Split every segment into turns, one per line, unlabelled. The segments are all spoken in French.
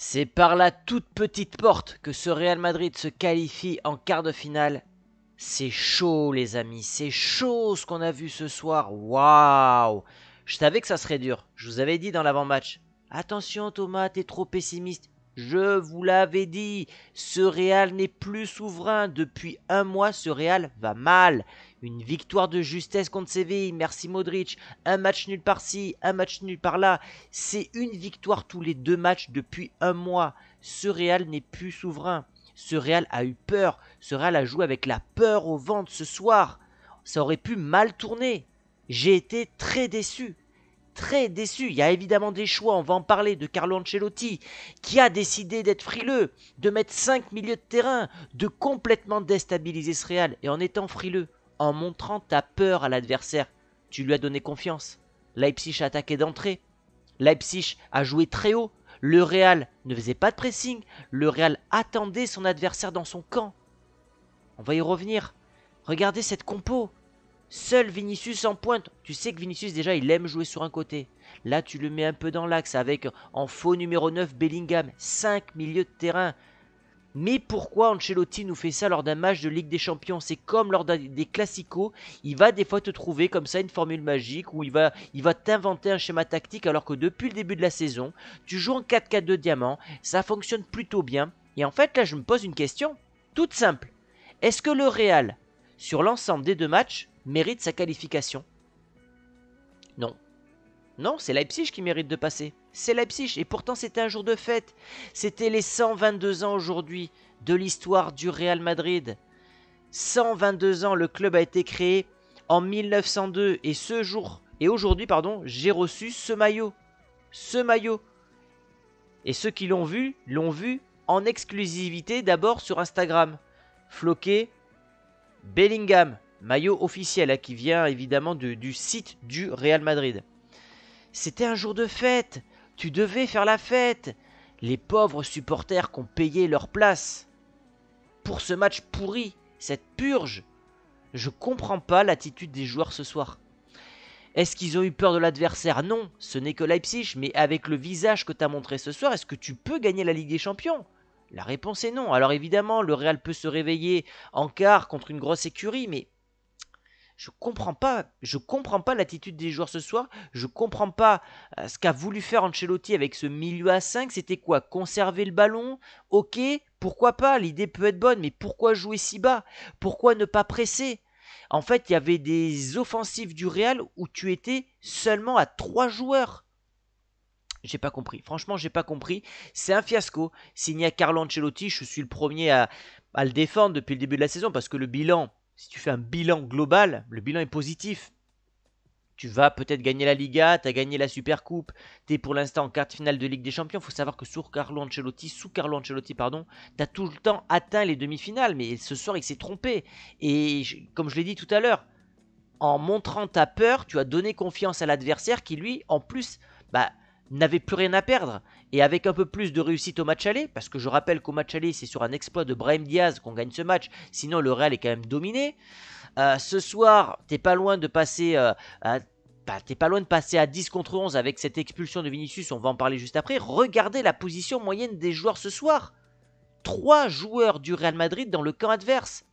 C'est par la toute petite porte que ce Real Madrid se qualifie en quart de finale. C'est chaud les amis, c'est chaud ce qu'on a vu ce soir. Waouh Je savais que ça serait dur, je vous avais dit dans l'avant-match. Attention Thomas, t'es trop pessimiste. Je vous l'avais dit, ce Real n'est plus souverain. Depuis un mois, ce Real va mal. Une victoire de justesse contre Séville, merci Modric. Un match nul par-ci, un match nul par-là. C'est une victoire tous les deux matchs depuis un mois. Ce Real n'est plus souverain. Ce Real a eu peur. Ce Real a joué avec la peur au ventre ce soir. Ça aurait pu mal tourner. J'ai été très déçu très déçu. Il y a évidemment des choix, on va en parler, de Carlo Ancelotti, qui a décidé d'être frileux, de mettre 5 milieux de terrain, de complètement déstabiliser ce Real. Et en étant frileux, en montrant ta peur à l'adversaire, tu lui as donné confiance. Leipzig a attaqué d'entrée. Leipzig a joué très haut. Le Real ne faisait pas de pressing. Le Real attendait son adversaire dans son camp. On va y revenir. Regardez cette compo. Seul Vinicius en pointe. Tu sais que Vinicius déjà il aime jouer sur un côté. Là tu le mets un peu dans l'axe avec en faux numéro 9 Bellingham. 5 milieux de terrain. Mais pourquoi Ancelotti nous fait ça lors d'un match de Ligue des Champions C'est comme lors des classicaux. il va des fois te trouver comme ça une formule magique où il va, il va t'inventer un schéma tactique alors que depuis le début de la saison, tu joues en 4-4-2 diamant, ça fonctionne plutôt bien. Et en fait là je me pose une question, toute simple. Est-ce que le Real, sur l'ensemble des deux matchs, mérite sa qualification Non. Non, c'est Leipzig qui mérite de passer. C'est Leipzig. Et pourtant, c'était un jour de fête. C'était les 122 ans aujourd'hui de l'histoire du Real Madrid. 122 ans, le club a été créé en 1902. Et ce jour, et aujourd'hui, pardon, j'ai reçu ce maillot. Ce maillot. Et ceux qui l'ont vu, l'ont vu en exclusivité d'abord sur Instagram. Floquet, Bellingham. Maillot officiel hein, qui vient évidemment de, du site du Real Madrid. C'était un jour de fête, tu devais faire la fête. Les pauvres supporters qui ont payé leur place pour ce match pourri, cette purge. Je comprends pas l'attitude des joueurs ce soir. Est-ce qu'ils ont eu peur de l'adversaire Non, ce n'est que Leipzig, mais avec le visage que tu as montré ce soir, est-ce que tu peux gagner la Ligue des Champions La réponse est non. Alors évidemment, le Real peut se réveiller en quart contre une grosse écurie, mais je comprends pas, je comprends pas l'attitude des joueurs ce soir. Je comprends pas euh, ce qu'a voulu faire Ancelotti avec ce milieu à 5. C'était quoi Conserver le ballon Ok, pourquoi pas L'idée peut être bonne, mais pourquoi jouer si bas Pourquoi ne pas presser En fait, il y avait des offensives du Real où tu étais seulement à 3 joueurs. J'ai pas compris. Franchement, j'ai pas compris. C'est un fiasco. Signé a Carlo Ancelotti, je suis le premier à le défendre depuis le début de la saison parce que le bilan si tu fais un bilan global, le bilan est positif. Tu vas peut-être gagner la Liga, tu as gagné la Supercoupe, Coupe, tu es pour l'instant en quart finale de Ligue des Champions. Il faut savoir que sous Carlo Ancelotti, sous Carlo Ancelotti, pardon, tu as tout le temps atteint les demi-finales, mais ce soir il s'est trompé. Et comme je l'ai dit tout à l'heure, en montrant ta peur, tu as donné confiance à l'adversaire qui lui, en plus, bah, n'avait plus rien à perdre et avec un peu plus de réussite au match aller, parce que je rappelle qu'au match aller, c'est sur un exploit de Brahim Diaz qu'on gagne ce match, sinon le Real est quand même dominé. Euh, ce soir, t'es pas loin de passer euh, bah, t'es pas loin de passer à 10 contre 11 avec cette expulsion de Vinicius, on va en parler juste après. Regardez la position moyenne des joueurs ce soir. 3 joueurs du Real Madrid dans le camp adverse.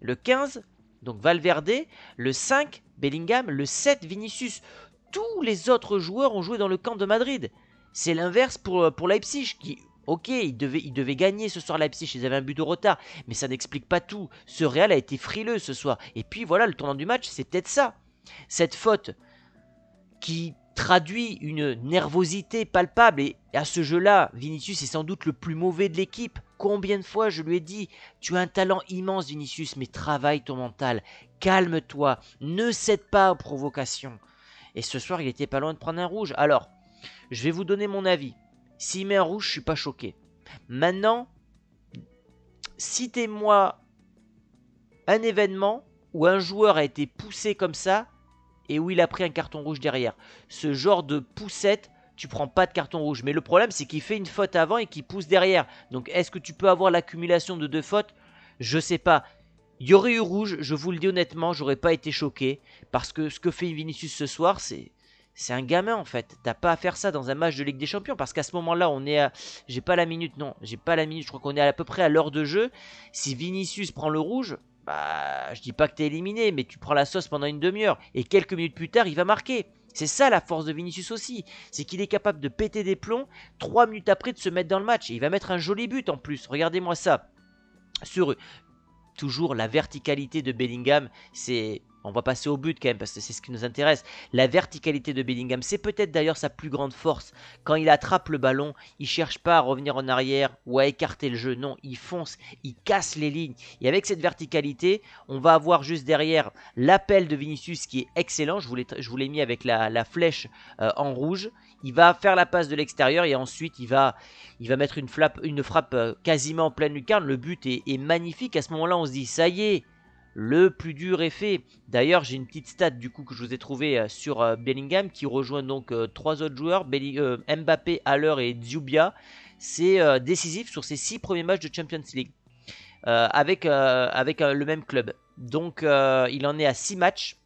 Le 15, donc Valverde, le 5, Bellingham, le 7, Vinicius. Tous les autres joueurs ont joué dans le camp de Madrid. C'est l'inverse pour, euh, pour Leipzig qui, Ok, ils devaient, gagner ce soir Leipzig, ils avaient un but de retard, mais ça n'explique pas tout. Ce Real a été frileux ce soir. Et puis voilà, le tournant du match, c'est peut-être ça. Cette faute qui traduit une nervosité palpable. Et à ce jeu-là, Vinicius est sans doute le plus mauvais de l'équipe. Combien de fois je lui ai dit, tu as un talent immense Vinicius, mais travaille ton mental, calme-toi, ne cède pas aux provocations. Et ce soir, il était pas loin de prendre un rouge. Alors, je vais vous donner mon avis. S'il met un rouge, je suis pas choqué. Maintenant, citez-moi un événement où un joueur a été poussé comme ça et où il a pris un carton rouge derrière. Ce genre de poussette, tu prends pas de carton rouge. Mais le problème, c'est qu'il fait une faute avant et qu'il pousse derrière. Donc, est-ce que tu peux avoir l'accumulation de deux fautes Je sais pas. Il y aurait eu rouge, je vous le dis honnêtement, j'aurais pas été choqué. Parce que ce que fait Vinicius ce soir, c'est c'est un gamin en fait. T'as pas à faire ça dans un match de Ligue des Champions parce qu'à ce moment-là, on est à. J'ai pas la minute, non. J'ai pas la minute. Je crois qu'on est à, peu près à l'heure de jeu. Si Vinicius prend le rouge, bah, je dis pas que t'es éliminé, mais tu prends la sauce pendant une demi-heure et quelques minutes plus tard, il va marquer. C'est ça la force de Vinicius aussi, c'est qu'il est capable de péter des plombs, Trois minutes après de se mettre dans le match, et il va mettre un joli but en plus, regardez-moi ça. Sur toujours la verticalité de Bellingham, c'est on va passer au but quand même parce que c'est ce qui nous intéresse. La verticalité de Bellingham, c'est peut-être d'ailleurs sa plus grande force. Quand il attrape le ballon, il cherche pas à revenir en arrière ou à écarter le jeu. Non, il fonce, il casse les lignes. Et avec cette verticalité, on va avoir juste derrière l'appel de Vinicius qui est excellent. Je vous l'ai mis avec la, flèche euh, en rouge. Il va faire la passe de l'extérieur et ensuite il va, il va mettre une, flappe, une frappe euh, quasiment en pleine lucarne. Le but est, est magnifique. À ce moment-là, on se dit ça y est le plus dur est fait. D'ailleurs, j'ai une petite stat du coup que je vous ai trouvée euh, sur euh, Bellingham qui rejoint donc euh, trois autres joueurs, Mbappé, Haller et Zubia. C'est décisif sur ses six premiers matchs de Champions League avec, avec le même club. Donc il en est à 6 matchs,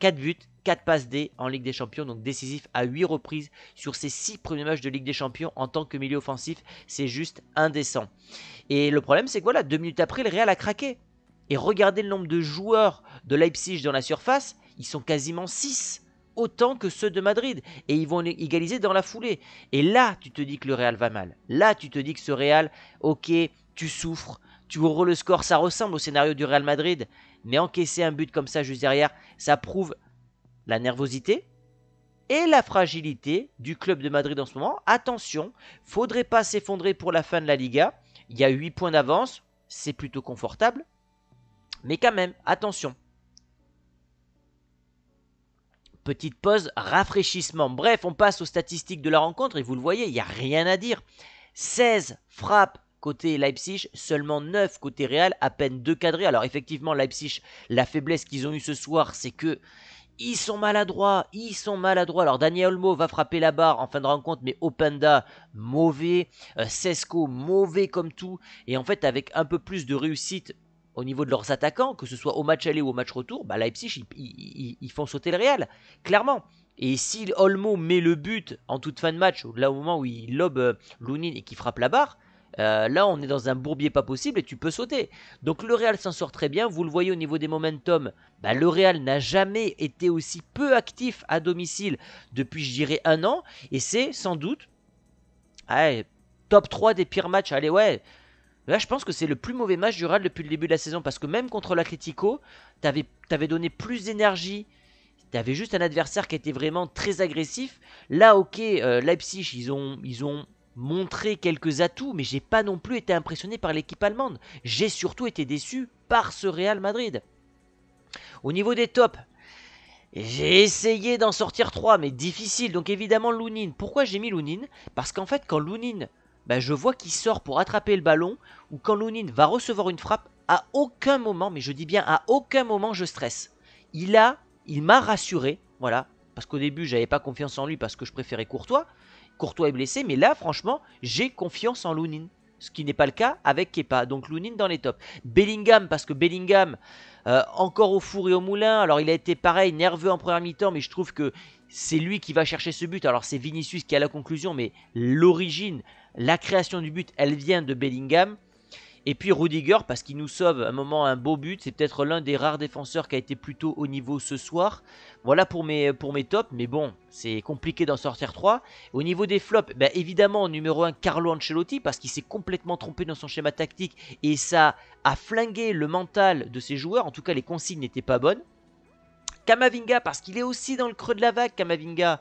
4 buts, 4 passes D en Ligue des Champions, donc décisif à 8 reprises sur ses 6 premiers matchs de Ligue des Champions en tant que milieu offensif. C'est juste indécent. Et le problème, c'est que voilà, 2 minutes après, le Real a craqué. Et regardez le nombre de joueurs de Leipzig dans la surface, ils sont quasiment 6 autant que ceux de Madrid et ils vont égaliser dans la foulée. Et là, tu te dis que le Real va mal. Là, tu te dis que ce Real, OK, tu souffres, tu ouvres le score, ça ressemble au scénario du Real Madrid, mais encaisser un but comme ça juste derrière, ça prouve la nervosité et la fragilité du club de Madrid en ce moment. Attention, faudrait pas s'effondrer pour la fin de la Liga. Il y a 8 points d'avance, c'est plutôt confortable. Mais quand même, attention. Petite pause, rafraîchissement. Bref, on passe aux statistiques de la rencontre et vous le voyez, il n'y a rien à dire. 16 frappes côté Leipzig, seulement 9 côté Real, à peine 2 cadrés. Alors effectivement, Leipzig, la faiblesse qu'ils ont eue ce soir, c'est que ils sont maladroits, ils sont maladroits. Alors Daniel Olmo va frapper la barre en fin de rencontre, mais Openda, mauvais. Sesco, euh, mauvais comme tout. Et en fait, avec un peu plus de réussite au niveau de leurs attaquants, que ce soit au match aller ou au match retour, bah, Leipzig, ils, font sauter le Real, clairement. Et si Olmo met le but en toute fin de match, là au moment où il lobe euh, Lounine et qui frappe la barre, euh, là on est dans un bourbier pas possible et tu peux sauter. Donc le Real s'en sort très bien, vous le voyez au niveau des momentum, bah, le Real n'a jamais été aussi peu actif à domicile depuis je dirais un an, et c'est sans doute top 3 des pires matchs, allez ouais, Là, je pense que c'est le plus mauvais match du Real depuis le début de la saison parce que même contre l'Atletico, t'avais donné plus d'énergie. T'avais juste un adversaire qui était vraiment très agressif. Là, ok, euh, Leipzig, ils ont, montré quelques atouts, mais j'ai pas non plus été impressionné par l'équipe allemande. J'ai surtout été déçu par ce Real Madrid. Au niveau des tops, j'ai essayé d'en sortir 3, mais difficile. Donc évidemment, Lounine. Pourquoi j'ai mis Lounine Parce qu'en fait, quand Lounine ben, je vois qu'il sort pour attraper le ballon, ou quand Lounine va recevoir une frappe, à aucun moment, mais je dis bien à aucun moment, je stresse. Il a, il m'a rassuré, voilà, parce qu'au début, j'avais pas confiance en lui parce que je préférais Courtois. Courtois est blessé, mais là, franchement, j'ai confiance en Lounine. Ce qui n'est pas le cas avec Kepa. Donc Lounine dans les tops. Bellingham, parce que Bellingham, euh, encore au four et au moulin. Alors il a été pareil, nerveux en première mi-temps, mais je trouve que c'est lui qui va chercher ce but. Alors c'est Vinicius qui a la conclusion, mais l'origine, la création du but, elle vient de Bellingham. Et puis Rudiger, parce qu'il nous sauve un moment un beau but, c'est peut-être l'un des rares défenseurs qui a été plutôt au niveau ce soir. Voilà pour mes, pour mes tops, mais bon, c'est compliqué d'en sortir trois Au niveau des flops, ben évidemment, numéro 1, Carlo Ancelotti, parce qu'il s'est complètement trompé dans son schéma tactique, et ça a flingué le mental de ses joueurs, en tout cas les consignes n'étaient pas bonnes. Kamavinga, parce qu'il est aussi dans le creux de la vague, Kamavinga.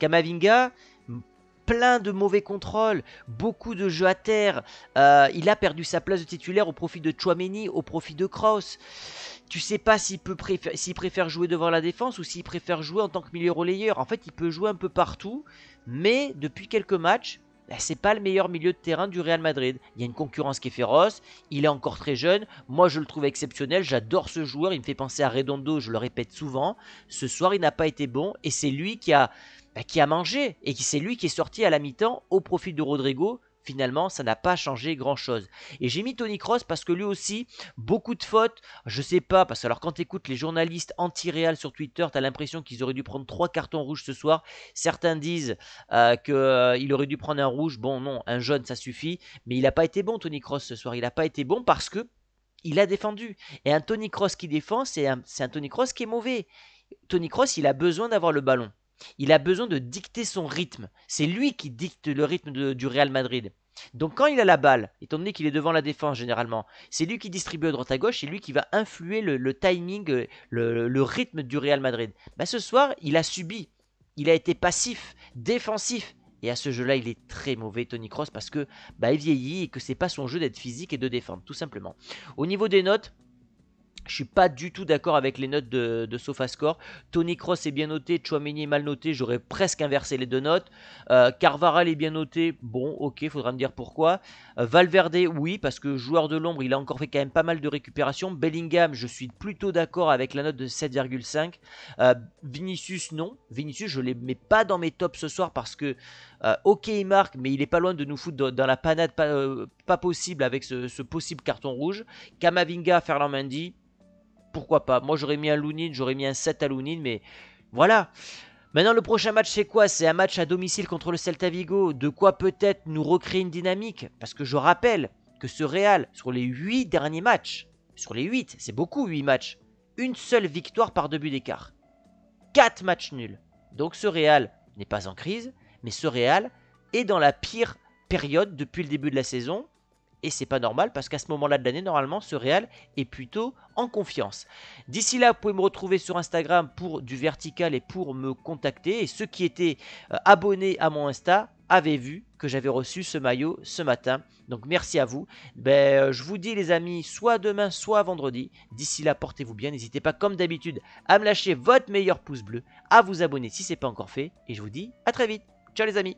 Kamavinga, plein de mauvais contrôles, beaucoup de jeux à terre. Euh, il a perdu sa place de titulaire au profit de Chouameni, au profit de Kroos. Tu sais pas s'il préfère, préfère jouer devant la défense ou s'il préfère jouer en tant que milieu relayeur. En fait, il peut jouer un peu partout, mais depuis quelques matchs, ben, c'est pas le meilleur milieu de terrain du Real Madrid. Il y a une concurrence qui est féroce, il est encore très jeune, moi je le trouve exceptionnel, j'adore ce joueur, il me fait penser à Redondo, je le répète souvent. Ce soir, il n'a pas été bon et c'est lui qui a, ben, qui a mangé et c'est lui qui est sorti à la mi-temps au profit de Rodrigo finalement, ça n'a pas changé grand-chose. Et j'ai mis Tony Cross parce que lui aussi, beaucoup de fautes, je sais pas, parce que alors quand écoutes les journalistes anti-réal sur Twitter, t'as l'impression qu'ils auraient dû prendre trois cartons rouges ce soir. Certains disent euh, qu'il aurait dû prendre un rouge, bon non, un jaune ça suffit, mais il n'a pas été bon Tony Cross ce soir, il n'a pas été bon parce que il a défendu. Et un Tony Cross qui défend, c'est un, un Tony Cross qui est mauvais. Tony Cross, il a besoin d'avoir le ballon il a besoin de dicter son rythme. C'est lui qui dicte le rythme du Real Madrid. Donc quand il a la balle, étant donné qu'il est devant la défense généralement, c'est lui qui distribue à droite à gauche, c'est lui qui va influer le, timing, euh, le, rythme du Real Madrid. Bah, ce soir, il a subi, il a été passif, défensif. Et à ce jeu-là, il est très mauvais, Tony Cross, parce que bah, il vieillit et que c'est pas son jeu d'être physique et de défendre, tout simplement. Au niveau des notes, je suis pas du tout d'accord avec les notes de, de SofaScore. Tony Cross est bien noté, Chouameni est mal noté, j'aurais presque inversé les deux notes. Euh, Carvaral est bien noté, bon, ok, faudra me dire pourquoi. Euh, Valverde, oui, parce que joueur de l'ombre, il a encore fait quand même pas mal de récupérations. Bellingham, je suis plutôt d'accord avec la note de 7,5. Euh, Vinicius, non. Vinicius, je ne les mets pas dans mes tops ce soir parce que, ok, il marque, mais il est pas loin de nous foutre dans, la panade pas, possible avec ce, possible carton rouge. Kamavinga, Ferland pourquoi pas. Moi, j'aurais mis un Lounine, j'aurais mis un 7 à Lounin, mais voilà. Maintenant, le prochain match, c'est quoi C'est un match à domicile contre le Celta Vigo. De quoi peut-être nous recréer une dynamique Parce que je rappelle que ce Real, sur les 8 derniers matchs, sur les 8, c'est beaucoup 8 matchs, une seule victoire par début d'écart. 4 matchs nuls. Donc ce Real n'est pas en crise, mais ce Real est dans la pire période depuis le début de la saison et c'est pas normal parce qu'à ce moment-là de l'année, normalement, ce Real est plutôt en confiance. D'ici là, vous pouvez me retrouver sur Instagram pour du vertical et pour me contacter. Et ceux qui étaient euh, abonnés à mon Insta avaient vu que j'avais reçu ce maillot ce matin. Donc merci à vous. Ben, euh, je vous dis les amis, soit demain, soit vendredi. D'ici là, portez-vous bien. N'hésitez pas comme d'habitude à me lâcher votre meilleur pouce bleu, à vous abonner si ce n'est pas encore fait. Et je vous dis à très vite. Ciao les amis